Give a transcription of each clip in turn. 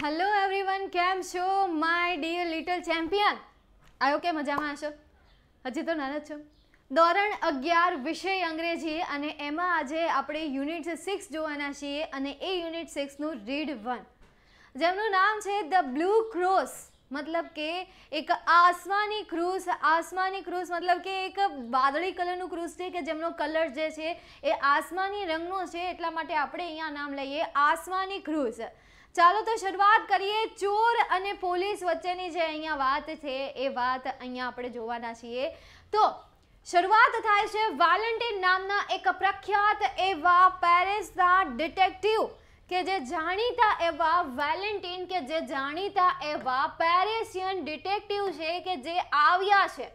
Hello everyone કેમ છો my dear little champion આવ્યો કે મજામાં હશો હજી તો નાના છો ધોરણ અગિયાર વિષય અંગ્રેજી અને એમાં આજે આપણે યુનિટ સિક્સ જોવાના છીએ અને એ યુનિટ સિક્સનું રીડ વન જેમનું નામ છે ધ બ્લુ ક્રોસ મતલબ કે એક આસમાની ક્રૂઝ આસમાની ક્રૂઝ મતલબ કે એક વાદળી કલરનું ક્રૂઝ છે કે જેમનો કલર જે છે એ આસમાની રંગનો છે એટલા માટે આપણે અહીંયા નામ લઈએ આસમાની ક્રૂઝ ચાલો તો શરૂઆત કરીએ ચોર અને પોલીસ વચ્ચેની જે અહીંયા વાત છે એ વાત અહીંયા આપણે જોવાના છીએ તો શરૂઆત થાય છે વાલેન્ટિન નામના એક પ્રખ્યાત એવા પેરિસના ડિટેક્ટિવ કે જે જાણીતા એવા વેલેન્ટીન કે જે જાણીતા એવા પેરિસિયન ડિટેક્ટિવ છે કે જે આવ્યા છે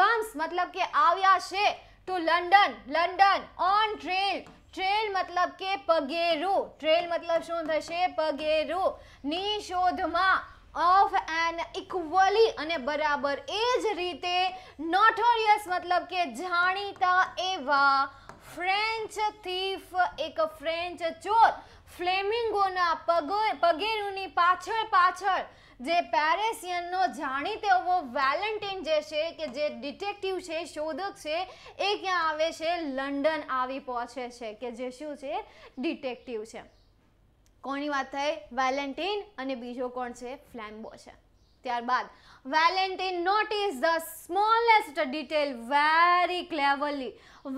કમ્સ મતલબ કે આવ્યા છે to London London on train trail મતલબ કે પગેરું ટ્રેલ મતલબ શું થશે પગેરું ની શોધમાં ઓફ એન ઇક્વલી અને બરાબર એ જ રીતે નોટોરિયસ મતલબ કે જાણીતા એવા ફ્રેન્ચ થીફ એક ફ્રેન્ચ ચોર ફ્લેમિંગોના પગ પગેરુની પાછળ પાછળ જે પેરેસિયનનો જાણીતો એવો વેલેન્ટાઇન જે છે કે જે ડિટેક્ટિવ છે શોધક છે એ ક્યાં આવે છે લંડન આવી પહોંચે છે કે જે શું છે ડિટેક્ટિવ છે કોની વાત થઈ વેલેન્ટાઇન અને બીજો કોણ છે ફ્લેમ્બો છે ત્યારબાદ Valentin notice the smallest detail very cleverly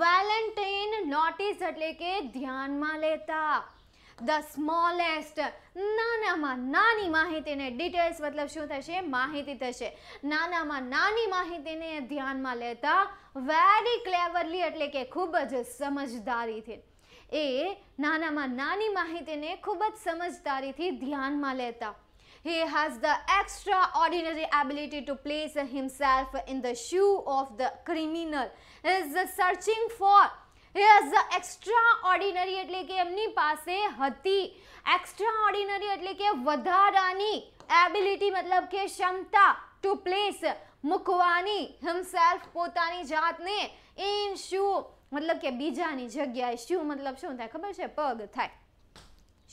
Valentin notice એટલે કે ધ્યાનમાં લેતા ધ સ્મોલેસ્ટ નાનામાં નાની માહિતીને ડિટેલ્સ મતલબ શું થશે માહિતી થશે નાનામાં નાની માહિતીને ધ્યાનમાં લેતા વેરી ક્લેવરલી એટલે કે ખૂબ જ સમજદારીથી એ નાનામાં નાની માહિતીને ખૂબ જ સમજદારીથી ધ્યાનમાં લેતા He has the extraordinary ability to place himself in the shoe of the criminal. He is searching for is the extraordinary એટલે કે એમની પાસે હતી એક્સ્ટ્રા ઓર્ડિનરી એટલે કે વધારાની એબિલિટી મતલબ કે શમતા ટુ પ્લેસ મુકવાની હિમ સેલ્ફ પોતાની જાત ને ઇન સુ મતલબ કે બીજાની જગ્યાએ સુ મતલબ શું થાય ખબર છે પગ થાય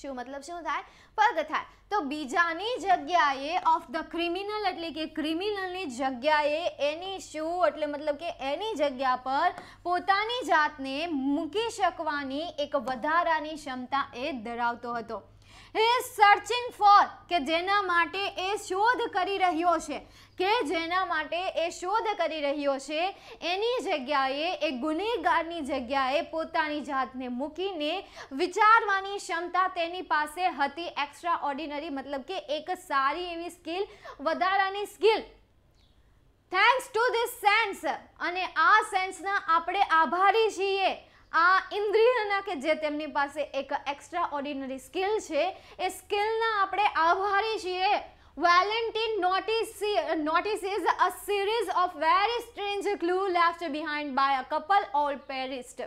શું મતલબ શું થાય પગ થાય તો બીજાની જગ્યાએ ઓફ ધ ક્રિમિનલ એટલે કે ક્રિમિનલની જગ્યાએ એની શું એટલે મતલબ કે એની જગ્યા પર પોતાની જાતને મૂકી શકવાની એક વધારાની ક્ષમતા એ ધરાવતો હતો હે સર્ચિંગ ફોર કે જેના માટે એ શોધ કરી રહ્યો છે કે જેના માટે એશોધ કરી રહ્યો છે એની જગ્યાએ એક ગુની ગાની જગ્યાએ પોતાની જાતને મૂકીને વિચારવાની શમતા તેની પાસે હતી એક્સ્ટ્રા ઓર્ડિનરી મતલબ કે એક સારી એવી સ્કિલ વધારાની skill thanks to this sense અને આ સેન્સના આપણે આભારી છીએ આ ઇન્દ્રિયના કે જે તેમની પાસે એક એક્સ્ટ્રા ઓર્ડિનરી સ્કિલ છે એ સ્કિલના આપણે આભારી છીએ Valentine notices a series of very strange clues left behind by a couple all perished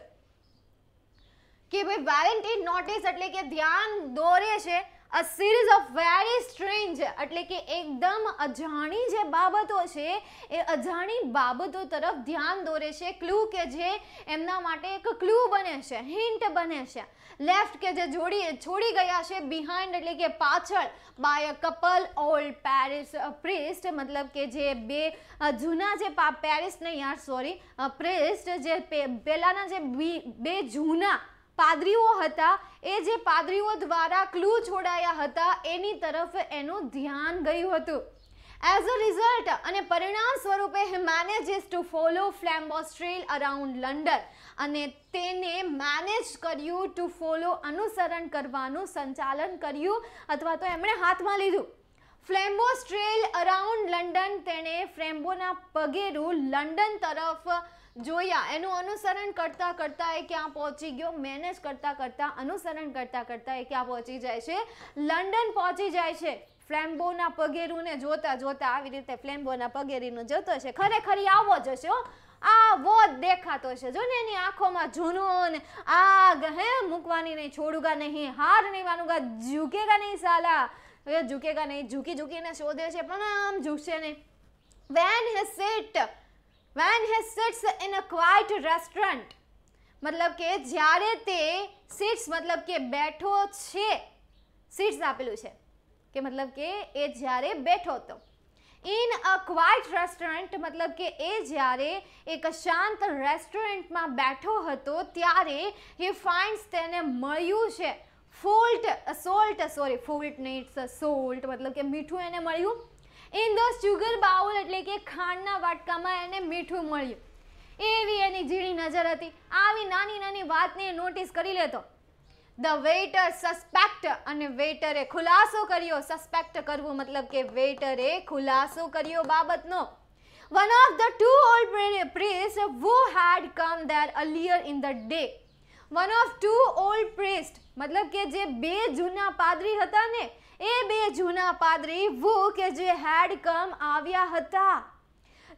કે ભાઈ વેલેન્ટાઇન નોટિસ એટલે કે ધ્યાન દોરે છે a series of very strange એટલે કે एकदम અજાણી જે બાબતો છે એ અજાણી બાબતો તરફ ધ્યાન દોરે છે ક્લુ કે જે એના માટે એક ક્લુ બને છે ヒント બને છે લેફ્ટ કે જે જોડી છોડી ગયા છે બિહાઇન્ડ એટલે કે પાછળ by couple old priests oppressed મતલબ કે જે બે જૂના જે પેરીસ નહીં આ સોરી અપ્રેસ્ડ જે બેલાના જે બે જૂના પાદરીઓ હતા એ જે પાદરીઓ દ્વારા ક્લૂ છોડાયા હતા એની તરફ એનું ધ્યાન ગયું હતું એઝ અ રિઝલ્ટ અને પરિણામ સ્વરૂપે he manages to follow Flambeau's trail around London અને તેને મેનેજ કર્યું ટુ ફોલો અનુસરણ કરવાનું સંચાલન કર્યું અથવા તો એમણે હાથમાં લીધું ફ્લેમ્બોસ્ટ્રેલ અરાઉન્ડ લંડન તેણે ફ્રેમ્બોના પગેરું લંડન તરફ જોયા એનું અનુસરણ કરતા કરતા કે્યાં પહોંચી ગયો મેનેજ કરતા કરતા અનુસરણ કરતા કરતા કે્યાં પહોંચી જાય છે લંડન પહોંચી જાય છે ફ્લેમ્બોના પગેરું ને જોતા જોતા આવી રીતે ફ્લેમ્બોના પગેરીનો જતો છે ખરેખરી આવો જશે હો આ વો દેખાતો છે જો ને એની આંખોમાં ઝૂનો અને આગ હે મુકવાની ને છોડુગા નહીં હાર નહીં માનુંગા ઝુકેગા નહીં સાલા ઝુકેગા નહીં ઝૂકી ઝૂકીને શો દે છે પણ આમ ઝુકે છે ને when has sit when he sits in a quiet restaurant મતલબ કે જ્યારે તે સિટ્સ મતલબ કે બેઠો છે સિટ્સ આપેલું છે કે મતલબ કે એ જ્યારે બેઠો હતો ઇન અ ક્વાઇટ રેસ્ટોરન્ટ મતલબ કે એ જ્યારે એક શાંત રેસ્ટોરન્ટમાં બેઠો હતો ત્યારે હી ફાઇન્ડ્સ તેને મળ્યું છે ફોલ્ટ સોલ્ટ સોરી ફોલ્ટ નહીં સોલ્ટ મતલબ કે મીઠું એને મળ્યું ઇન ધ સુગર બાઉલ એટલે કે ખાંડના વાટકામાં એને મીઠું મળ્યું એવી એની ઝીણી નજર હતી આવી નાની નાની વાતને નોટિસ કરી લેતો ધ વેઇટર સસ્પેક્ટ અને વેઇટરે ખુલાસો કર્યો સસ્પેક્ટ કરવું મતલબ કે વેઇટરે ખુલાસો કર્યો બાબતનો one of the two old priest who had come there earlier in the day one of two old priest મતલબ કે જે બે જૂના પાદરી હતા ને એ બે જૂના પાદરી વુ કે જે હેડ કમ આવ્યા હતા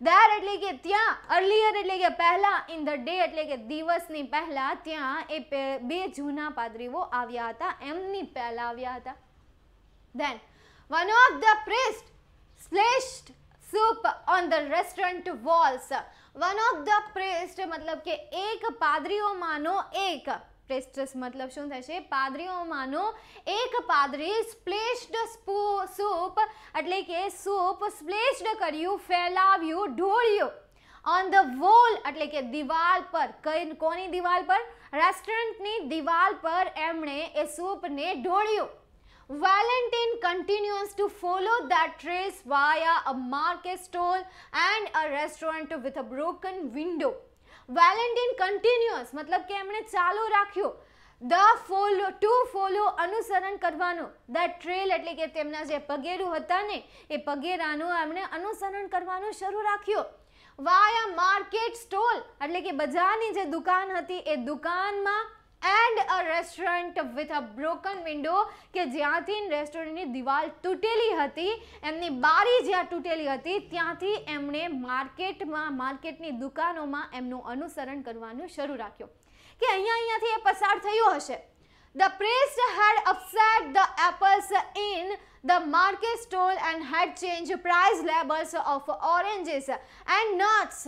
દેર એટલે કે ત્યાં અર્લિયર એટલે કે પહેલાં ઇન ધ ડે એટલે કે દિવસની પહેલાં ત્યાં એ બે જૂના પાદરીઓ આવ્યા હતા એમની પહેલાં આવ્યા હતા then one of the priest splashed soup on the restaurant walls one of the priest મતલબ કે એક પાદરીઓમાંનો એક પ્લેસ્ટસ મતલબ શું થશે પાદરીઓમાંનો એક પાદરી સ્પ્લેશ્ડ સૂપ એટલે કે સૂપ સ્પ્લેશ્ડ કર્યું ફેલાવ્યું ઢોળ્યું ઓન ધ વોલ એટલે કે દિવાલ પર કઈ કોની દિવાલ પર રેસ્ટોરન્ટની દિવાલ પર એમણે એ સૂપને ઢોળ્યું Valentine continues to follow that trace via a market stall and a restaurant with a broken window. Valentin continues મતલબ કે એમણે ચાલુ રાખ્યું ધ ફોલો ટુ ફોલો અનુસરણ કરવાનું ધ ટ્રેલ એટલે કે તેમના જે પગેરું હતા ને એ પગેરાનું એમણે અનુસરણ કરવાનું શરૂ રાખ્યું વાયા માર્કેટ સ્ટોલ એટલે કે બજારની જે દુકાન હતી એ દુકાનમાં and a restaurant with a broken window કે જ્યાંથી રેસ્ટોરન્ટની દિવાલ તૂટેલી હતી એમની બારી જ્યાં તૂટેલી હતી ત્યાંથી એમણે માર્કેટમાં માર્કેટની દુકાનોમાં એમનું અનુસરણ કરવાનું શરૂ રાખ્યું કે અહીંયા અહીંયાથી એ પસાર થયું હશે The priest had upset the apples in the market stall and had changed price labels of oranges and nuts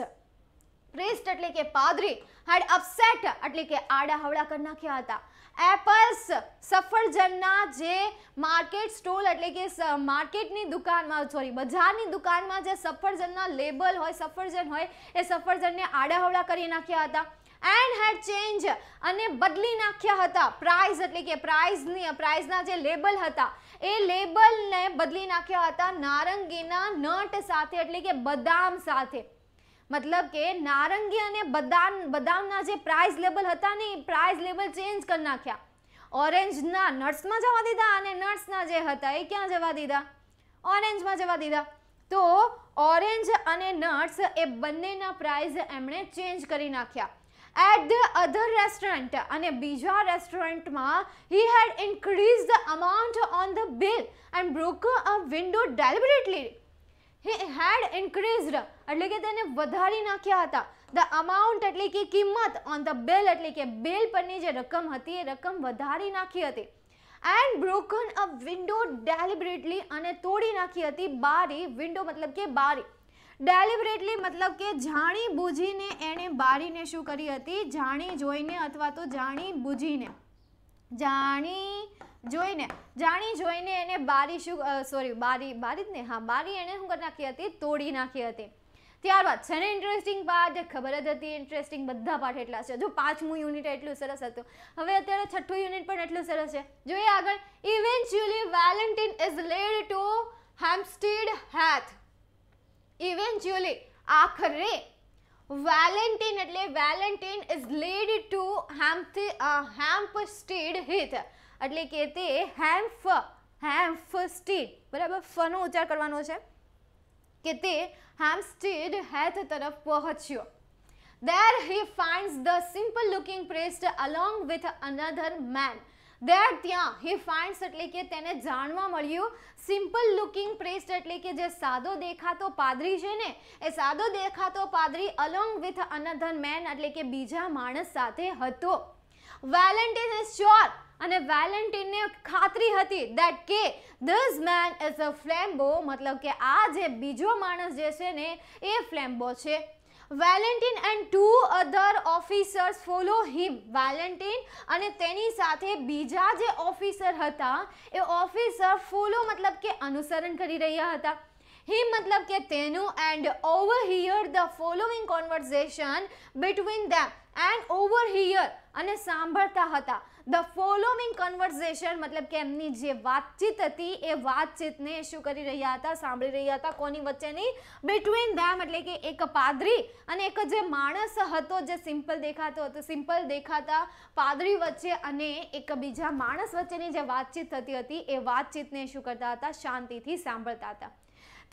priest એટલે કે પાદરી હેડ અપસેટ એટલે કે આડા હવળા કરી નાખ્યા હતા એપલ્સ સફરજનના જે માર્કેટ સ્ટોલ એટલે કે માર્કેટની દુકાનમાં સોરી બજારની દુકાનમાં જે સફરજનના લેબલ હોય સફરજન હોય એ સફરજનને આડા હવળા કરી નાખ્યા હતા એન્ડ હેડ ચેન્જ અને બદલી નાખ્યા હતા પ્રાઇઝ એટલે કે પ્રાઇઝની પ્રાઇઝના જે લેબલ હતા એ લેબલને બદલી નાખ્યા હતા નારંગીના નોટ સાથે એટલે કે બદામ સાથે મતલબ કે નારંગી અને બદામ બદામના જે પ્રાઇસ લેબલ હતા ને એ પ્રાઇસ લેબલ ચેન્જ કરી નાખ્યા ઓરેન્જના નટ્સમાં જવા દીધા અને નટ્સના જે હતા એ ક્યાં જવા દીધા ઓરેન્જમાં જવા દીધા તો ઓરેન્જ અને નટ્સ એ બંનેના પ્રાઇસ એમણે ચેન્જ કરી નાખ્યા at the other restaurant અને બીજા રેસ્ટોરન્ટમાં he had increased the amount on the bill and broke a window deliberately he had increased એટલે કે તેણે વધારી નાખ્યા હતા ધ અમાઉન્ટ એટલે કે કિંમત ઓન ધ બિલ એટલે કે બિલ પરની જે રકમ હતી એ રકમ વધારી નાખી હતી and broken a window deliberately અને તોડી નાખી હતી બારી વિન્ડો મતલબ કે બારી ડેલિબરેટલી મતલબ કે જાણી જોઈને એણે બારીને શું કરી હતી જાણી જોઈને અથવા તો જાણી જોઈને જાણી જોઈને એણે બારી સોરી બારી બારીને હા બારી એને હુગર નાખી હતી તોડી નાખી હતી ત્યારબાદ છે ને ઇન્ટરેસ્ટિંગ પાર્ટ ખબર જ હતી ઇન્ટરેસ્ટિંગ બધા પાઠ એટલા છે જો પાંચમું યુનિટ એટલું સરસ હતું હવે અત્યારે છઠ્ઠું યુનિટ પણ એટલું સરસ છે જોઈએ આગળ eventually Valentin is led to Hampstead Heath eventually આખરે વેલેન્ટિન એટલે Valentin is led to Hamp Hampstead Heath એટલે કે તે હેમ્ફ હેમ્ફસ્ટીડ બરાબર ફનો ઉચ્ચાર કરવાનો છે કે તે હેમ્પસ્ટેડ હેથ તરફ પહોંચ્યો There he finds the simple looking priest along with another man. There ત્યાં he finds એટલે કે તેને જાણવા મળ્યું સિમ્પલ લુકિંગ પ્રેસ્ટ એટલે કે જે સાદો દેખાતો પાદરી છે ને એ સાદો દેખાતો પાદરી અલોંગ વિથ અનધર મેન એટલે કે બીજા માણસ સાથે હતો વેલેન્ટિન ઇઝ શ્યોર અને વેલેન્ટિનને ખાત્રી હતી ધેટ કે this man is a flambeau મતલબ કે આ જે બીજો માણસ જે છે ને એ ફ્લેમ્બો છે Valentin and two other officers follow he Valentin અને તેની સાથે બીજા જે ઓફિસર હતા એ ઓફિસર ફોલો મતલબ કે અનુસરણ કરી રહ્યા હતા હી મતલબ કે તેઓ and overhear the following conversation between them and overhear અને સાંભળતા હતા ધ ફોલોવિંગ કન્વર્ઝેશન મતલબ કે એમની જે વાતચીત હતી એ વાતચીતને શું કરી રહ્યા હતા સાંભળી રહ્યા હતા કોની વચ્ચેની બિટવીન ધેમ એટલે કે એક પાદરી અને એક જે માણસ હતો જે સિમ્પલ દેખાતો હતો સિમ્પલ દેખાતા પાદરી વચ્ચે અને એક બીજા માણસ વચ્ચેની જે વાતચીત થતી હતી એ વાતચીતને શું કરતા હતા શાંતિથી સાંભળતા હતા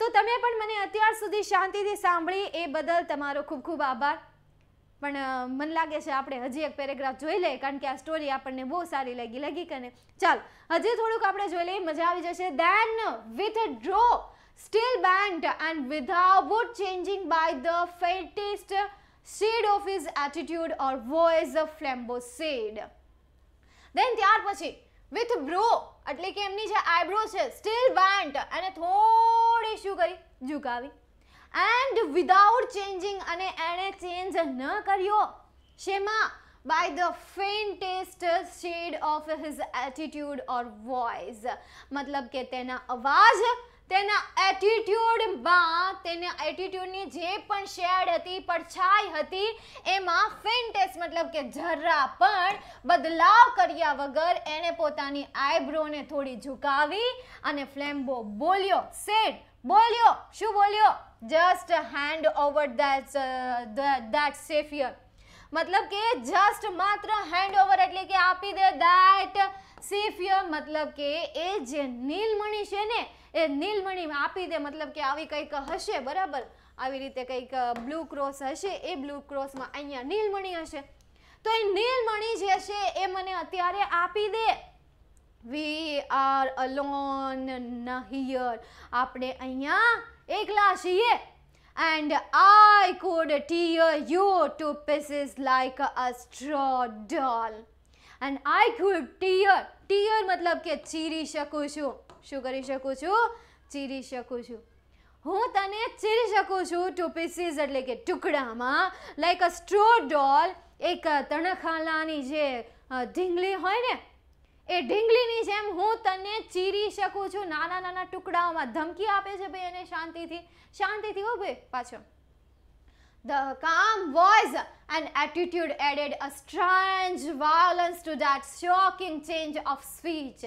તો તમે પણ મને અત્યાર સુધી શાંતિથી સાંભળી એ બદલ તમારો ખૂબ ખૂબ આભાર પણ મને લાગે છે આપણે હજી એક પેરેગ્રાફ જોઈ લઈએ કારણ કે આ સ્ટોરી આપણને બહુ સારી લાગી લાગી કને ચાલ હજી થોડુંક આપણે જોઈ લઈએ મજા આવી જશે then with draw steel band and without changing by the faintest shade of his attitude or voice Flambeau said then ત્યાર પછી વિથ બ્રો એટલે કે એમની જે આઈબ્રો છે સ્ટીલ બેન્ડ અને થોડી શું કરી ઝુકાવી એન્ડ વિધાઉટ ચેન્જિંગ અને એણે ચેન્જ ન કર્યો શેમાં by the faintest shade of his attitude or voice મતલબ કે તેના અવાજ તેના એટીટ્યુડમાં તેના એટીટ્યુડની જે પણ શેડ હતી પડછાઈ હતી એમાં ફેન્ટેસ મતલબ કે જરા પણ બદલાવ કર્યા વગર એણે પોતાની આઈબ્રોને થોડી ઝુકાવી અને ફ્લેમ્બો બોલ્યો સેડ બોલ્યો શું બોલ્યો just hand over that that sapphire મતલબ કે જસ્ટ માત્ર હેન્ડ ઓવર એટલે કે આપી દે દેટ સેફિયર મતલબ કે એ જે નીલમણી છે ને એ નીલમણી આપી દે મતલબ કે આવી કંઈક હશે બરાબર આવી રીતે કંઈક બ્લુ ક્રોસ હશે એ બ્લુ ક્રોસમાં અહીંયા નીલમણી હશે તો એ નીલમણી જે છે એ મને અત્યારે આપી દે we are alone in here આપણે અહીંયા એકલા છીએ and I could tear you to pieces like a straw doll. And I could tear, tear મતલબ કે ચીરી શકું છું શું કરી શકું છું ચીરી શકું છું હું તને ચીરી શકું છું ટુ પીસીસ એટલે કે ટુકડામાં લાઈક અ સ્ટ્રો ડોલ એક તણખાલાની જે ઢીંગલી હોય ને એ ઢિંગલીની જેમ હું તને ચીરી શકું છું ના ના ના ટુકડામાં ધમકી આપે છે ભઈ એને શાંતિથી શાંતિથી ઓબે પાછો the calm voice and attitude added a strange violence to that shocking change of સ્વીચ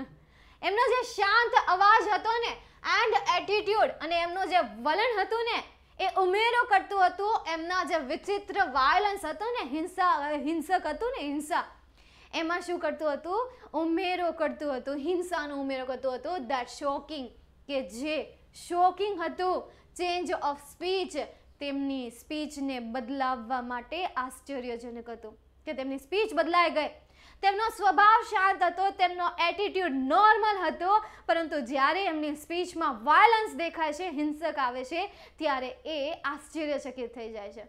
એમનો જે શાંત અવાજ હતો ને એન્ડ એટિટ્યુડ અને એમનો જે વલણ હતું ને એ ઉમેરો કરતું હતું એમનો જે વિચિત્ર વાયોલન્સ હતો ને हिंसा हिंसक હતું ને हिंसा એમાં શું કરતું હતું ઉમેરો કરતું હતું હિંસાનો ઉમેરો કરતું હતું ધ શોકિંગ કે જે શોકિંગ હતું ચેન્જ ઓફ સ્પીચ તેમની સ્પીચને બદલાવવા માટે આશ્ચર્યજનક હતું કે તેમની સ્પીચ બદલાઈ ગઈ તેમનો સ્વભાવ શાંત હતો તેમનો એટીટ્યૂડ નોર્મલ હતો પરંતુ જ્યારે એમની સ્પીચમાં વાયલન્સ દેખાય છે હિંસક આવે છે ત્યારે એ આશ્ચર્યચકિત થઈ જાય છે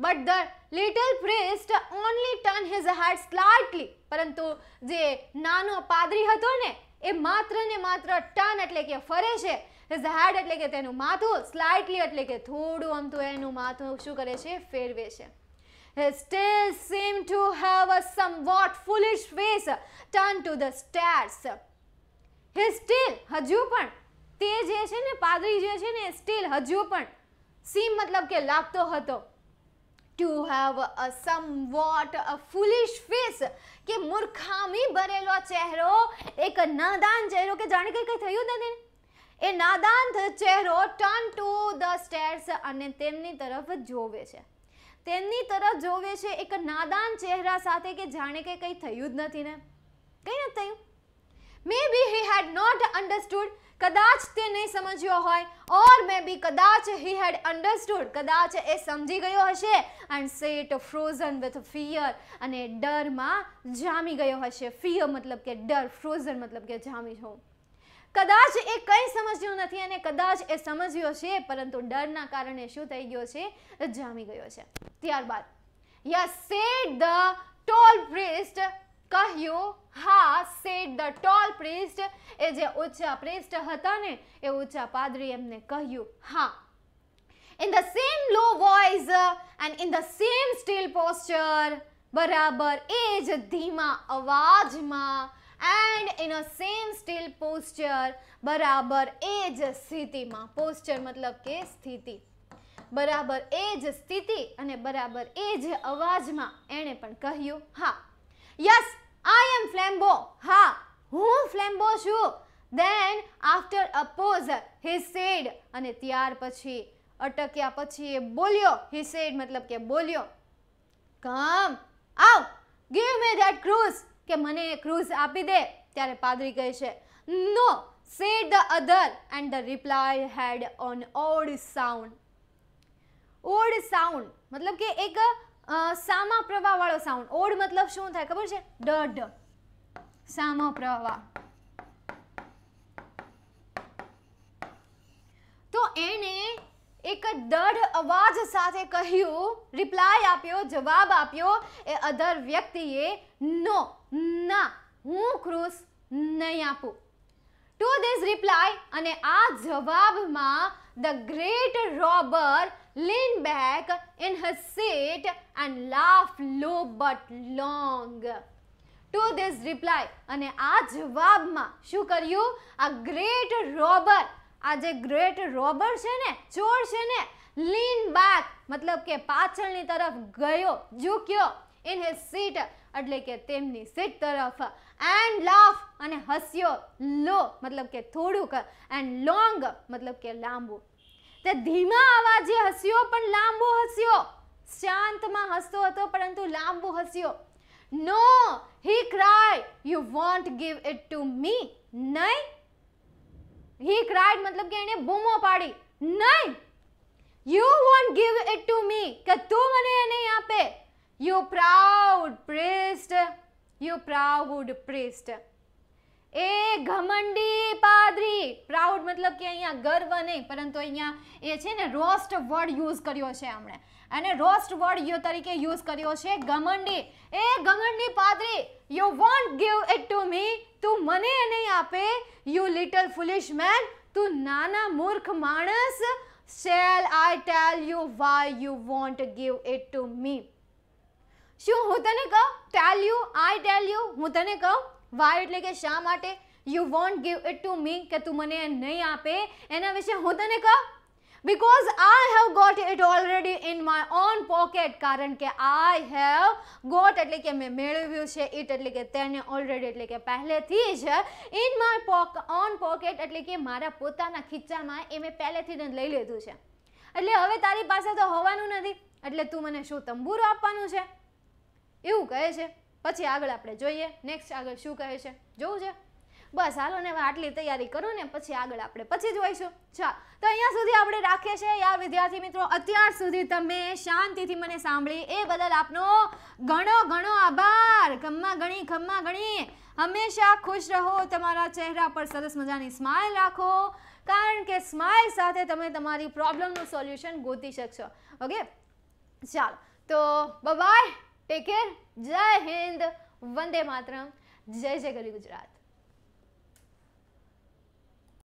but the little priest only turn his head slightly પરંતુ જે નાનો પાદરી હતો ને એ માત્ર ને માત્ર ટર્ન એટલે કે ફરે છે હિઝ હેડ એટલે કે તેનું માથું સ્લાઇટલી એટલે કે થોડું આમ તો એનું માથું શું કરે છે ફેરવે છે still seem to have a somewhat foolish face turn to the stairs he still હજુ પણ તે જે છે ને પાદરી જે છે ને સ્ટીલ હજુ પણ સીમ મતલબ કે લાગતો હતો to have a somewhat a foolish face કે મૂર્ખામી ભરેલો ચહેરો એક નાદાન ચહેરો કે જાણે કે કંઈ થયું નથી એ નાદાન ચહેરો ટર્ન ટુ ધ સ્ટેર્સ અને તેમની તરફ જોવે છે તેમની તરફ જોવે છે એક નાદાન ચહેરા સાથે કે જાણે કે કંઈ થયું જ નથી ને કંઈ નથી થયું મે બી હી હેડ નોટ અન્ડરસ્ટુડ કદાચ તે નહીં સમજ્યો હોય ઓર મે બી કદાચ હી હેડ અન્ડરસ્ટુડ કદાચ એ સમજી ગયો હશે and sat frozen with fear અને ડરમાં જામી ગયો હશે ફિયર મતલબ કે ડર ફ્રોઝન મતલબ કે જામી જવું કદાચ એ કંઈ સમજ્યું નથી અને કદાચ એ સમજ્યો છે પરંતુ ડરના કારણે શું થઈ ગયો છે જામી ગયો છે ત્યારબાદ યા સેટ ધ ટોલ પ્રેસ્ટ કહ્યું હા સેડ ધ ટોલ પ્રિસ્ટ એ જે ઉચ્ચા પ્રિસ્ટ હતા ને એ ઉચ્ચા પાદરી એમને કહ્યું હા in the same low voice and in the same still posture બરાબર એ જ ધીમા અવાજમાં and in a same still posture બરાબર એ જ સ્થિતિમાં પોસ્ચર મતલબ કે સ્થિતિ બરાબર એ જ સ્થિતિ અને બરાબર એ જ અવાજમાં એને પણ કહ્યું હા yes I am Flambeau. Ha, હું ફ્લેમ્બો છું then after a pause he said અને ત્યાર પછી અટક્યા પછી એ બોલ્યો હી સેડ મતલબ કે બોલ્યો કમ આવ ગીવ મી ધેટ ક્રૂઝ કે મને ક્રૂઝ આપી દે ત્યારે પાદરી કહે છે no said the other and the reply had an odd sound odd sound મતલબ કે એક સામાપ્રવા વાળો સાઉન્ડ ઓડ મતલબ શું થાય ખબર છે ડડ સામાપ્રવા તો એને એક ડડ અવાજ સાથે કહીઓ રિપ્લાય આપ્યો જવાબ આપ્યો એ अदर વ્યક્તિએ નો ના હું ખુરશ નહી આપું ટુ ذિસ રિપ્લાય અને આ જવાબમાં the great robber lean back in his seat and laugh low but long. To this reply અને આ જવાબમાં શું કર્યું આ ગ્રેટ રોબર આ જે ગ્રેટ રોબર છે ને ચોર છે ને લીન બેક મતલબ કે પાછળની તરફ ગયો ઝૂક્યો ઇન હિઝ સીટ એટલે કે તેમની સીટ તરફ એન્ડ લાફ અને હસ્યો લો મતલબ કે થોડુંક એન્ડ લોંગ મતલબ કે લાંબુ તે ધીમા અવાજે હસ્યો પણ લાંબુ હસ્યો શાંતમાં હસતો હતો પરંતુ લાંબુ હસ્યો no he cry you won't give it to me નહીં હી ક્રાઇડ મતલબ કે એણે બૂમો પાડી નહીં you won't give it to me કે તું મને એ નહીં આપે you proud priest you proud priest એ ઘમંડી પાદરી પ્રાઉડ મતલબ કે અહીંયા ગર્વ નહીં પરંતુ અહીંયા એ છે ને રોસ્ટ વર્ડ યુઝ કર્યો છે આપણે અને રોસ્ટ વર્ડ યુ તરીકે યુઝ કર્યો છે ગમંડી એ ગમંડી પાદરી you won't give it to me તું મને એ નહીં આપે યુ લિટલ ફુલિશ મેન તું નાના મૂર્ખ માણસ shall I tell you why you won't give it to me શું હું તને કહું tell you I tell you હું તને કહું વાય એટલે કે શા માટે you won't give it to me કે તું મને એ નહીં આપે એના વિશે હું તને કહું because I have got it already in my own pocket કારણ કે I have got એટલે કે મેં મેળવ્યું છે it એટલે કે તેને already એટલે કે પહેલેથી જ in my poc own pocket એટલે કે મારા પોતાના ખિસ્સામાં એ મેં પહેલેથી જ લઈ લીધું છે એટલે હવે તારી પાસે તો હોવાનું નથી એટલે તું મને શું તંબુરો આપવાનું છે એવું કહે છે પછી આગળ આપણે જોઈએ નેક્સ્ટ આગળ શું કહે છે જોવું છે બસ હાલો ને આટલી તૈયારી કરો ને પછી આગળ આપણે પછી જોઈશું ચાલ તો અહીંયા સુધી આપણે રાખીએ છીએ યાર વિદ્યાર્થી મિત્રો અત્યાર સુધી તમે શાંતિથી મને સાંભળી એ બદલ આપનો ઘણો ઘણો આભાર ખમ્મા ગણી ખમ્મા ગણી હંમેશા ખુશ રહો તમારા ચહેરા પર સરસ મજાની સ્માઇલ રાખો કારણ કે સ્માઇલ સાથે તમે તમારી પ્રોબ્લેમનું સોલ્યુશન ગોતી શકશો ઓકે ચાલો તો બાય ટેક કેર જય હિન્દ વંદે માતરમ જય જય ગરી ગુજરાત